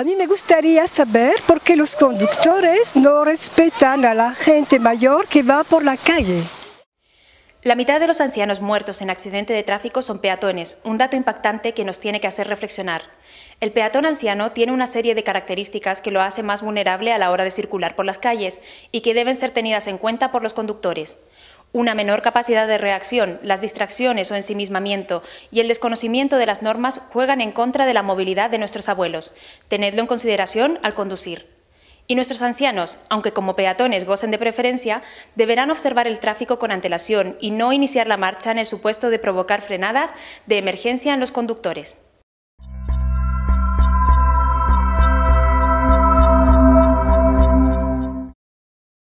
A mí me gustaría saber por qué los conductores no respetan a la gente mayor que va por la calle. La mitad de los ancianos muertos en accidente de tráfico son peatones, un dato impactante que nos tiene que hacer reflexionar. El peatón anciano tiene una serie de características que lo hace más vulnerable a la hora de circular por las calles y que deben ser tenidas en cuenta por los conductores una menor capacidad de reacción, las distracciones o ensimismamiento y el desconocimiento de las normas juegan en contra de la movilidad de nuestros abuelos. Tenedlo en consideración al conducir. Y nuestros ancianos, aunque como peatones gocen de preferencia, deberán observar el tráfico con antelación y no iniciar la marcha en el supuesto de provocar frenadas de emergencia en los conductores.